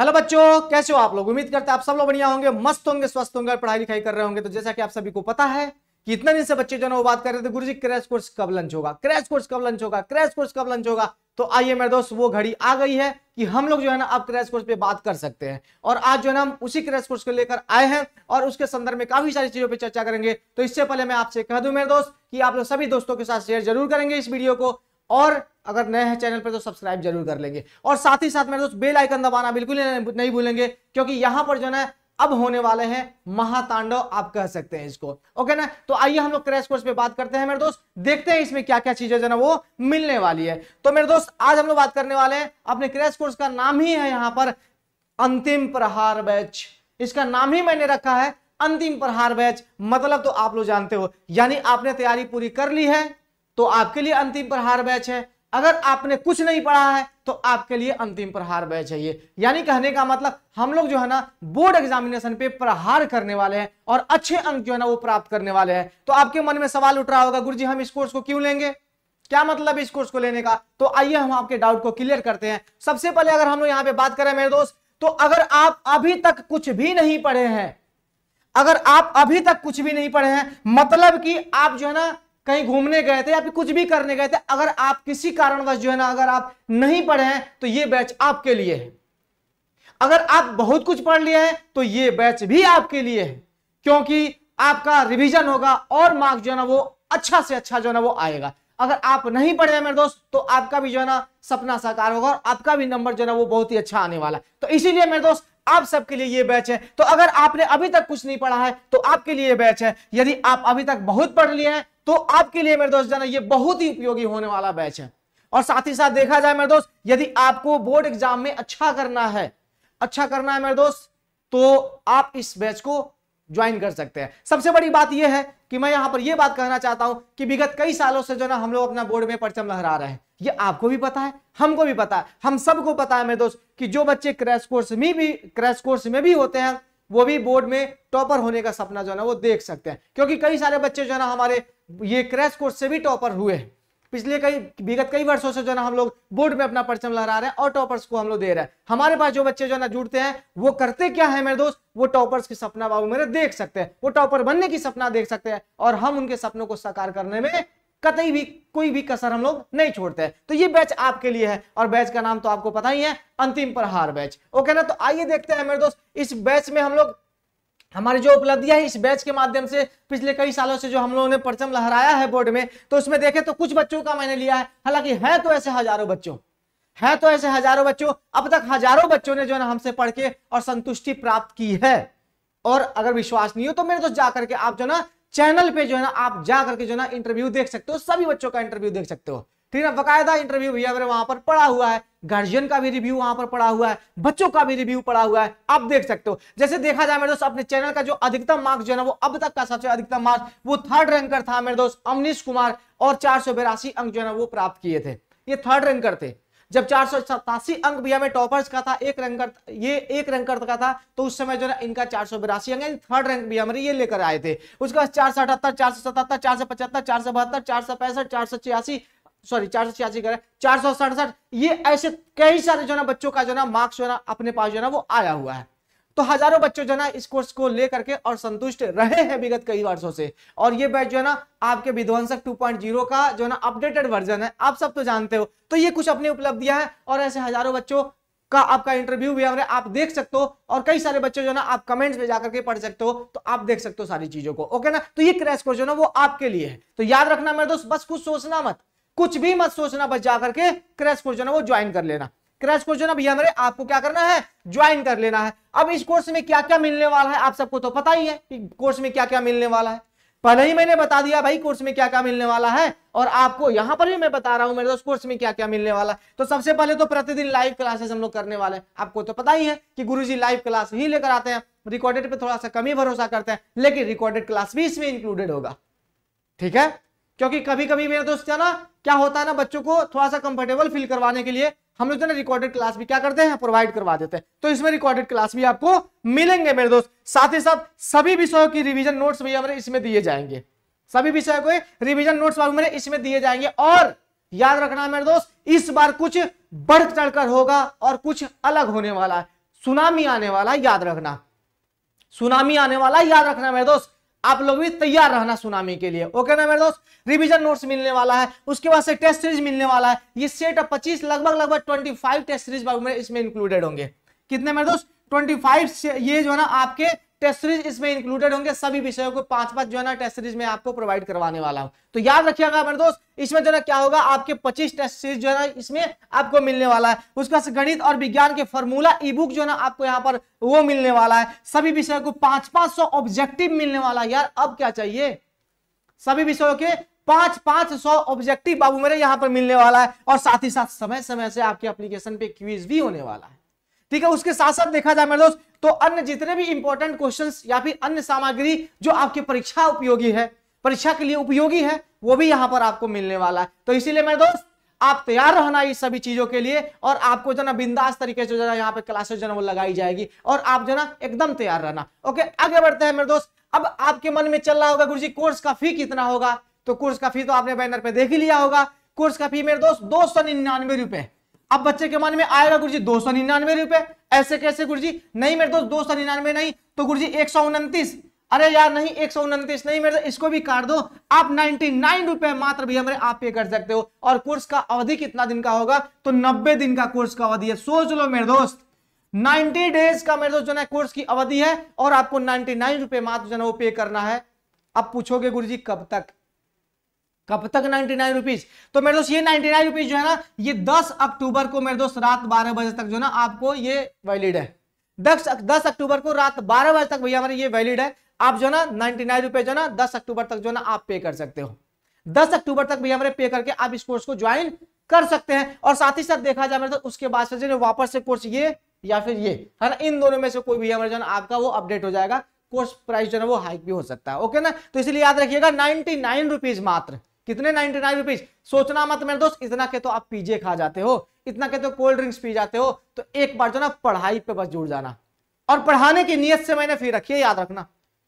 hello बच्चों कैसे हो आप लोग उम्मीद करते हैं आप सब लोग बढ़िया होंगे मस्त होंगे स्वस्थ होंगे पढ़ाई लिखाई कर रहे होंगे तो जैसा कि आप सभी को पता है कि इतने दिन से बच्चे जो है वो बात कर रहे थे गुरु जी क्रैश कोर्स कब लंच होगा क्रैश कोर्स कब लंच होगा क्रैश कोर्स कब लंच होगा तो आइए मेरे दोस्त वो घड़ी आ गई है कि हम लोग जो है ना अब क्रैश कोर्स पे बात कर सकते हैं और आज जो है ना हम उसी क्रैश कोर्स को लेकर आए हैं और उसके संदर्भ में काफी सारी चीजों पर चर्चा करेंगे तो इससे पहले मैं आपसे कह दूं मेरे दोस्त कि आप लोग सभी दोस्तों के साथ शेयर जरूर करेंगे इस वीडियो को और अगर नए हैं चैनल पर तो सब्सक्राइब जरूर कर लेंगे और साथ ही साथ मेरे दोस्त बेल आइकन दबाना बिल्कुल नहीं भूलेंगे क्योंकि यहां पर जो है अब होने वाले हैं महातांडव आप कह सकते हैं इसको ओके ना तो आइए हम लोग क्रैश कोर्स पे बात करते हैं मेरे दोस्त देखते हैं इसमें क्या क्या चीजें जो ना वो मिलने वाली है तो मेरे दोस्त आज हम लोग बात करने वाले हैं अपने क्रैश कोर्स का नाम ही है यहाँ पर अंतिम प्रहार बैच इसका नाम ही मैंने रखा है अंतिम प्रहार बैच मतलब तो आप लोग जानते हो यानी आपने तैयारी पूरी कर ली है तो आपके लिए अंतिम प्रहार बैच है अगर आपने कुछ नहीं पढ़ा है तो आपके लिए अंतिम प्रहार बैच है ये यानी कहने का मतलब हम लोग जो है ना बोर्ड एग्जामिनेशन पे प्रहार करने वाले हैं और अच्छे अंक जो है ना वो प्राप्त करने वाले हैं तो आपके मन में सवाल उठ रहा होगा गुरु हम इस कोर्स को क्यों लेंगे क्या मतलब इस कोर्स को लेने का तो आइए हम आपके डाउट को क्लियर करते हैं सबसे पहले अगर हम लोग यहां पे बात करें मेरे दोस्त तो अगर आप अभी तक कुछ भी नहीं पढ़े हैं अगर आप अभी तक कुछ भी नहीं पढ़े हैं मतलब कि आप जो है ना कहीं घूमने गए थे या फिर कुछ भी करने गए थे अगर आप किसी कारणवश जो है ना अगर आप नहीं पढ़े हैं तो ये बैच आपके लिए है अगर आप बहुत कुछ पढ़ लिए हैं तो ये बैच भी आपके लिए है क्योंकि आपका रिवीजन होगा और मार्क्स जो है ना वो अच्छा से अच्छा जो है ना वो आएगा अगर आप नहीं पढ़े हैं मेरे दोस्त तो आपका भी जो है ना सपना साकार होगा और आपका भी नंबर जो है ना वो बहुत ही अच्छा आने वाला है तो इसीलिए मेरे दोस्त आप सबके लिए ये बैच है तो अगर आपने अभी तक कुछ नहीं पढ़ा है तो आपके लिए बैच है यदि आप अभी तक बहुत पढ़ लिए हैं तो आपके लिए मेरे दोस्त जाना ये बहुत ही उपयोगी होने वाला बैच है और साथ ही साथ देखा जाए मेरे दोस्त यदि आपको बोर्ड एग्जाम में अच्छा करना है अच्छा करना है मेरे दोस्त तो आप इस बैच को ज्वाइन कर सकते हैं सबसे बड़ी बात यह है कि मैं यहां पर यह बात कहना चाहता हूं कि विगत कई सालों से जो ना हम लोग अपना बोर्ड में परचम लहरा रहे हैं ये आपको भी पता है हमको भी पता है हम सबको पता है मेरे दोस्त कि जो बच्चे क्रैश कोर्स में भी क्रैश कोर्स में भी होते हैं वो भी बोर्ड में टॉपर होने का सपना जो है ना वो देख सकते हैं क्योंकि कई सारे बच्चे जो है ना हमारे ये क्रैश कोर्स से भी टॉपर हुए हैं पिछले कई विगत कई वर्षों से जो ना हम लोग बोर्ड में अपना परचम लहरा रहे हैं और टॉपर्स को हम लोग दे रहे हैं हमारे पास जो बच्चे जो ना जुड़ते हैं वो करते क्या है मेरे दोस्त वो टॉपर्स की सपना बाबू मेरे देख सकते हैं वो टॉपर बनने की सपना देख सकते हैं और हम उनके सपनों को साकार करने में कतई भी कोई भी कसर हम लोग नहीं छोड़ते हैं तो ये बैच आपके लिए है और बैच का नाम तो आपको पता ही है अंतिम प्रहार बैच ओके ना तो आइए देखते हैं मेरे दोस्त इस बैच में हम लोग हमारी जो उपलब्धियां इस बैच के माध्यम से पिछले कई सालों से जो हम लोगों ने परचम लहराया है बोर्ड में तो उसमें देखें तो कुछ बच्चों का मैंने लिया है हालांकि है तो ऐसे हजारों बच्चों है तो ऐसे हजारों बच्चों अब तक हजारों बच्चों ने जो है ना हमसे पढ़ के और संतुष्टि प्राप्त की है और अगर विश्वास नहीं हो तो मेरे तो जा करके आप जो ना चैनल पे जो है ना आप जा करके जो ना इंटरव्यू देख सकते हो सभी बच्चों का इंटरव्यू देख सकते हो ठीक है बकायदा इंटरव्यू भैया मेरे वहां पर पड़ा हुआ है गार्जियन का भी रिव्यू वहां पर पड़ा हुआ है बच्चों का भी रिव्यू पड़ा हुआ है आप देख सकते हो जैसे देखा जाए मेरे दोस्त अपने चैनल का जो अधिकतम मार्क्स जो है वो अब तक का सबसे अधिकतम मार्क्स वो थर्ड रैंकर था मेरे दोस्त अमनीश कुमार और चार अंक जो है वो प्राप्त किए थे ये थर्ड रैंकर थे जब चार अंक भैया में टॉपर्स का था एक रैंकर ये एक रैंकर का था तो उस समय जो है इनका चार सौ बिरासी अंक थर्ड रैंक भैया मेरे ये लेकर आए थे उसके बाद चार सौ अठहत्तर चार सौ सतहत्तर चार सौ पचहत्तर चार सौ बहत्तर चार सौ पैंसठ चार सौ छियासी सॉरी चार सौ छियासी कर चार सौ सड़सठ ये ऐसे कई सारे जो ना बच्चों का जो ना मार्क्स जो ना अपने पास जो ना वो आया हुआ है तो हजारों बच्चों जो ना इस कोर्स को लेकर के और संतुष्ट रहे हैं विगत कई वर्षों से और ये बैच जो है ना आपके विध्वंसक 2.0 का जो ना अपडेटेड वर्जन है आप सब तो जानते हो तो ये कुछ अपनी उपलब्धियां हैं और ऐसे हजारों बच्चों का आपका इंटरव्यू भी हमने आप देख सकते हो और कई सारे बच्चे जो ना आप कमेंट्स में जाकर के पढ़ सकते हो तो आप देख सकते हो सारी चीजों को ओके ना तो ये क्रैश कोर्स जो ना वो आपके लिए है तो याद रखना मेरे दोस्त बस कुछ सोचना मत कुछ भी मत सोचना बस जाकर के क्रैश कोर्स जो है वो ज्वाइन कर लेना क्रैश कोर्स जो है भैया हमारे आपको क्या करना है ज्वाइन कर लेना है अब इस कोर्स में क्या क्या मिलने वाला है आप सबको तो पता ही है कि कोर्स में क्या क्या मिलने वाला है पहले ही मैंने बता दिया भाई कोर्स में क्या क्या मिलने वाला है और आपको यहां पर भी मैं बता रहा हूं मेरे दोस्त कोर्स में क्या क्या मिलने वाला है तो सबसे पहले तो प्रतिदिन लाइव क्लासेस हम लोग करने वाले हैं आपको तो पता ही है कि गुरुजी लाइव क्लास ही लेकर आते हैं रिकॉर्डेड पे थोड़ा सा कमी भरोसा करते हैं लेकिन रिकॉर्डेड क्लास भी इसमें इंक्लूडेड होगा ठीक है क्योंकि कभी कभी मेरे दोस्त ना क्या होता है ना बच्चों को थोड़ा सा कंफर्टेबल फील करवाने के लिए हम लोग जो ना रिकॉर्डेड क्लास भी क्या करते हैं प्रोवाइड करवा देते हैं तो इसमें रिकॉर्डेड क्लास भी आपको मिलेंगे मेरे दोस्त साथ ही साथ सभी विषयों की रिविजन नोट्स भी हमारे इसमें दिए जाएंगे सभी विषयों को रिविजन नोट्स मेरे इसमें दिए जाएंगे और याद रखना मेरे दोस्त इस बार कुछ बढ़ चढ़कर होगा और कुछ अलग होने वाला है सुनामी आने वाला याद रखना सुनामी आने वाला याद रखना मेरे दोस्त आप लोग भी तैयार रहना सुनामी के लिए ओके ना मेरे दोस्त रिवीजन नोट्स मिलने वाला है उसके बाद से टेस्ट सीरीज मिलने वाला है ये सेट ऑफ पच्चीस लगभग लगभग फाइव टेस्ट सीरीज इसमें इंक्लूडेड होंगे कितने मेरे दोस्त ट्वेंटी से ये जो है ना आपके टेस्ट सीरीज इसमें इंक्लूडेड होंगे सभी विषयों को पांच पांच जो है ना टेस्ट सीरीज में आपको प्रोवाइड करवाने वाला हूं तो याद रखिएगा मेरे दोस्त इसमें जो है क्या होगा आपके 25 टेस्ट सीरीज जो है ना इसमें आपको मिलने वाला है उसका गणित और विज्ञान के फॉर्मूला ई बुक जो है ना आपको यहाँ पर वो मिलने वाला है सभी विषयों को पांच पांच सौ ऑब्जेक्टिव मिलने वाला है यार अब क्या चाहिए सभी विषयों के पांच पांच सौ ऑब्जेक्टिव बाबू मेरे यहाँ पर मिलने वाला है और साथ ही साथ समय समय से आपके एप्लीकेशन पे क्विज भी होने वाला है ठीक है उसके साथ साथ देखा जाए मेरे दोस्त तो अन्य जितने भी इंपॉर्टेंट क्वेश्चन या फिर अन्य सामग्री जो आपकी परीक्षा उपयोगी है परीक्षा के लिए उपयोगी है वो भी यहाँ पर आपको मिलने वाला है तो इसीलिए मेरे दोस्त आप तैयार रहना इस सभी चीजों के लिए और आपको जो ना बिंदास तरीके से जो ना यहाँ पे क्लासेस जो ना वो लगाई जाएगी और आप जो ना एकदम तैयार रहना ओके आगे बढ़ते हैं मेरे दोस्त अब आपके मन में चल रहा होगा जी कोर्स का फी कितना होगा तो कोर्स का फी तो आपने बैनर पे देख ही लिया होगा कोर्स का फी मेरे दोस्त दो सौ निन्यानवे रुपए अब बच्चे के मन में आएगा गुरु जी दो सौ निन्यानवे रुपए ऐसे कैसे गुरु जी नहीं मेरे दोस्त दो सौ निन्यानवे नहीं तो गुरु जी एक सौ उनतीस अरे यार नहीं एक सौ उनतीस नहीं मेरे इसको भी काट दो आप नाइनटी नाइन रुपए मात्र भी हमारे आप पे कर सकते हो और कोर्स का अवधि कितना दिन का होगा तो नब्बे दिन का कोर्स का अवधि है सोच लो मेरे दोस्त 90 डेज का मेरे दोस्त जो है कोर्स की अवधि है और आपको 99 नाइन रुपए मात्र जो है वो पे करना है अब पूछोगे गुरु जी कब तक कब तक नाइनटी नाइन रुपीज तो मेरे दोस्त ये नाइनटी नाइन रुपीज जो है ना ये दस अक्टूबर को मेरे दोस्त रात बारह बजे तक जो है ना आपको ये वैलिड है दस दस अक्टूबर को रात बारह बजे तक भैया हमारे ये वैलिड है आप जो है ना नाइनटी नाइन रुपए जो ना दस अक्टूबर तक जो ना आप पे कर सकते हो दस अक्टूबर तक भैया हमारे पे करके आप इस कोर्स को ज्वाइन कर सकते हैं और साथ ही साथ देखा जाए मेरे दोस्त उसके बाद से वापस से कोर्स ये या फिर ये है ना इन दोनों में से कोई भी हमारे जो ना आपका वो अपडेट हो जाएगा कोर्स प्राइस जो है वो हाइक भी हो सकता है ओके ना तो इसलिए याद रखिएगा नाइनटी नाइन रुपीज मात्र कितने नाइनटी नाइन रुपीज सोचना मत मेरे दोस्त इतना के तो आप पीजे खा जाते हो इतना के तो कोल्ड ड्रिंक्स पी जाते हो तो एक बार जो ना पढ़ाई पे बस जुड़ जाना और पढ़ाने की नियत से मैंने फी रखी है याद रखना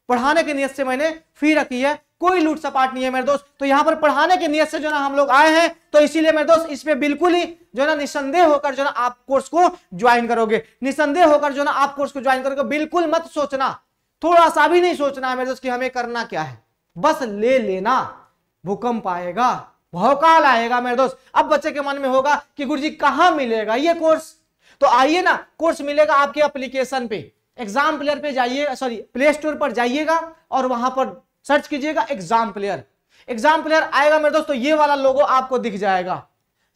पढ़ाने की नियत से मैंने फी रखी है कोई लूट सपाट नहीं है मेरे दोस्त तो यहाँ पर पढ़ाने की नियत से जो ना हम लोग आए हैं तो इसीलिए मेरे दोस्त इसमें बिल्कुल ही जो ना निसंदेह होकर जो ना आप कोर्स को ज्वाइन करोगे निसंदेह होकर जो ना आप कोर्स को ज्वाइन करोगे बिल्कुल मत सोचना थोड़ा सा भी नहीं सोचना है मेरे दोस्त कि हमें करना क्या है बस ले लेना भूकंप आएगा भौकाल आएगा मेरे दोस्त अब बच्चे के मन में होगा कि गुरु जी कहां मिलेगा ये कोर्स तो आइए ना कोर्स मिलेगा आपके एप्लीकेशन पे एग्जाम प्लेयर पे जाइए सॉरी प्ले स्टोर पर जाइएगा और वहां पर सर्च कीजिएगा एग्जाम प्लेयर एग्जाम प्लेयर आएगा मेरे दोस्तों तो ये वाला लोगो आपको दिख जाएगा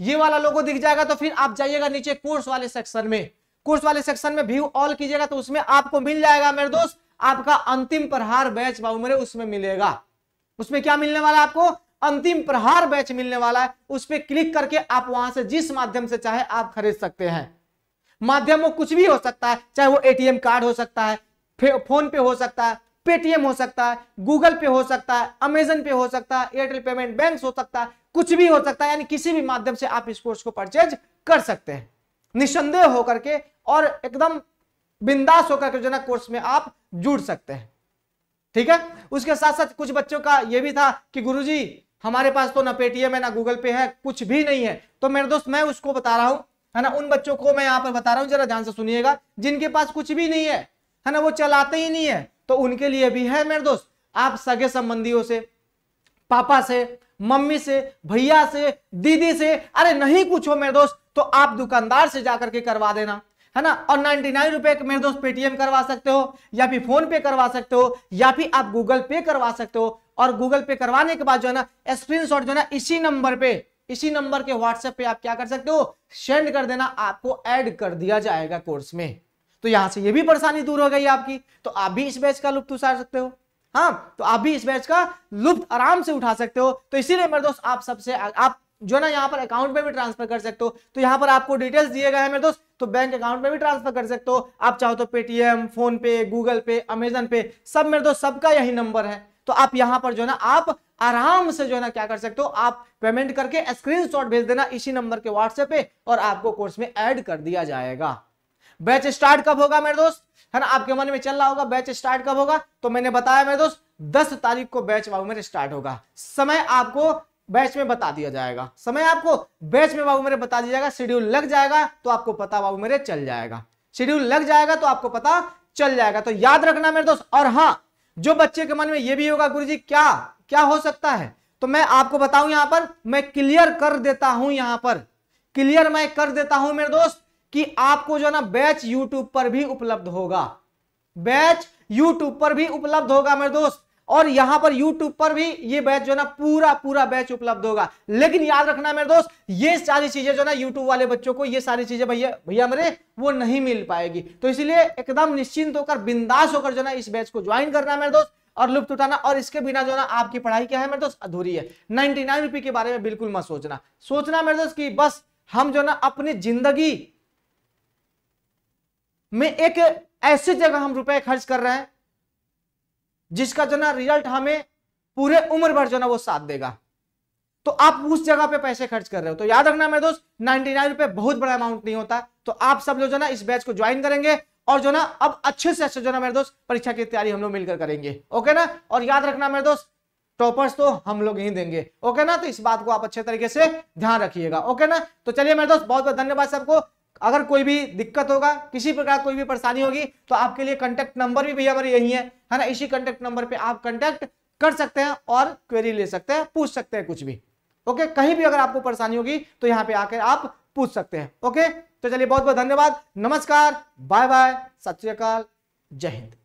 ये वाला लोगो दिख जाएगा तो फिर आप जाइएगा नीचे कोर्स वाले सेक्शन में कोर्स वाले सेक्शन में व्यू ऑल कीजिएगा तो उसमें आपको मिल जाएगा मेरे दोस्त आपका अंतिम प्रहार बैच बाबू मेरे उसमें मिलेगा उसमें क्या मिलने वाला है आपको अंतिम प्रहार बैच मिलने वाला है उस पर क्लिक करके आप वहां से जिस माध्यम से चाहे आप खरीद सकते हैं माध्यम वो कुछ भी हो सकता है चाहे वो एटीएम कार्ड हो सकता है फोन पे हो सकता है पेटीएम हो सकता है गूगल पे हो सकता है अमेजन पे हो सकता है एयरटेल पेमेंट बैंक हो सकता है कुछ भी हो सकता है यानी किसी भी माध्यम से आप इस कोर्स को परचेज कर सकते हैं निसंदेह होकर के और एकदम बिंदास होकर के जो कोर्स में आप जुड़ सकते हैं ठीक है उसके साथ साथ कुछ बच्चों का यह भी था कि गुरुजी हमारे पास तो ना पेटीएम है ना गूगल पे है कुछ भी नहीं है तो मेरे दोस्त मैं उसको बता रहा हूँ है ना उन बच्चों को मैं यहाँ पर बता रहा हूँ जरा ध्यान से सुनिएगा जिनके पास कुछ भी नहीं है है ना वो चलाते ही नहीं है तो उनके लिए भी है मेरे दोस्त आप सगे संबंधियों से पापा से मम्मी से भैया से दीदी से अरे नहीं कुछ हो मेरे दोस्त तो आप दुकानदार से जाकर के करवा देना है ना और नाइनटी नाइन रुपए मेरे दोस्त पेटीएम करवा सकते हो या फिर फोन पे करवा सकते हो या फिर आप गूगल पे करवा सकते हो और गूगल पे करवाने के बाद जो है ना स्क्रीन जो है ना इसी नंबर पे इसी नंबर के व्हाट्सएप पे आप क्या कर सकते हो सेंड कर देना आपको ऐड कर दिया जाएगा कोर्स में तो यहां से ये भी परेशानी दूर हो गई आपकी तो आप भी इस बैच का लुप्त उठा सकते हो हाँ तो आप भी इस बैच का लुप्त आराम से उठा सकते हो तो इसीलिए मेरे दोस्त आप सबसे आप जो ना यहाँ पर अकाउंट में भी ट्रांसफर कर सकते हो तो यहाँ पर आपको डिटेल्स दिए गए हैं मेरे दोस्त तो बैंक अकाउंट में भी ट्रांसफर कर सकते हो आप चाहो तो Paytm PhonePe Google Pay Amazon Pay सब मेरे दोस्त सबका यही नंबर है तो आप यहाँ पर जो ना आप आराम से जो है ना क्या कर सकते हो आप पेमेंट करके स्क्रीन भेज देना इसी नंबर के व्हाट्सएप पे और आपको कोर्स में एड कर दिया जाएगा बैच स्टार्ट कब होगा मेरे दोस्त है ना आपके मन में चल रहा होगा बैच स्टार्ट कब होगा तो मैंने बताया मेरे दोस्त दस तारीख को बैच वाव में स्टार्ट होगा समय आपको बैच में बता दिया जाएगा समय आपको बैच में बाबू मेरे बता दिया जाएगा शेड्यूल लग जाएगा तो आपको पता बाबू मेरे चल जाएगा शेड्यूल लग जाएगा तो आपको पता चल जाएगा तो याद रखना मेरे दोस्त और हाँ जो बच्चे के मन में ये भी होगा गुरु जी क्या क्या हो सकता है तो मैं आपको बताऊं यहां पर मैं क्लियर कर देता हूं यहां पर क्लियर मैं कर देता हूं मेरे दोस्त कि आपको जो ना बैच यूट्यूब पर भी उपलब्ध होगा बैच यूट्यूब पर भी उपलब्ध होगा मेरे दोस्त और यहां पर यूट्यूब पर भी ये बैच जो है ना पूरा पूरा बैच उपलब्ध होगा लेकिन याद रखना मेरे दोस्त ये सारी चीजें जो ना यूट्यूब वाले बच्चों को ये सारी चीजें भैया भैया मेरे वो नहीं मिल पाएगी तो इसलिए एकदम निश्चिंत होकर बिंदास होकर जो ना इस बैच को ज्वाइन करना मेरे दोस्त और लुप्त उठाना और इसके बिना जो ना आपकी पढ़ाई क्या है मेरे दोस्त अधूरी है नाइनटी नाइन के बारे में बिल्कुल मत सोचना सोचना मेरे दोस्त कि बस हम जो ना अपनी जिंदगी में एक ऐसी जगह हम रुपए खर्च कर रहे हैं जिसका जो ना रिजल्ट हमें पूरे उम्र भर जो ना वो साथ देगा तो आप उस जगह पे पैसे खर्च कर रहे हो तो याद रखना मेरे दोस्त नाइनटी नाइन रुपए बहुत बड़ा अमाउंट नहीं होता तो आप सब लोग जो ना इस बैच को ज्वाइन करेंगे और जो ना अब अच्छे से अच्छे जो ना मेरे दोस्त परीक्षा की तैयारी हम लोग मिलकर करेंगे ओके ना और याद रखना मेरे दोस्त टॉपर्स तो हम लोग ही देंगे ओके ना तो इस बात को आप अच्छे तरीके से ध्यान रखिएगा ओके ना तो चलिए मेरे दोस्त बहुत बहुत धन्यवाद सबको अगर कोई भी दिक्कत होगा किसी प्रकार कोई भी परेशानी होगी तो आपके लिए कंटेक्ट नंबर भी भैया हमारे यही है है ना इसी कॉन्टेक्ट नंबर पे आप कॉन्टेक्ट कर सकते हैं और क्वेरी ले सकते हैं पूछ सकते हैं कुछ भी ओके कहीं भी अगर आपको परेशानी होगी तो यहाँ पे आकर आप पूछ सकते हैं ओके तो चलिए बहुत बहुत धन्यवाद नमस्कार बाय बाय सत श्रीकाल जय हिंद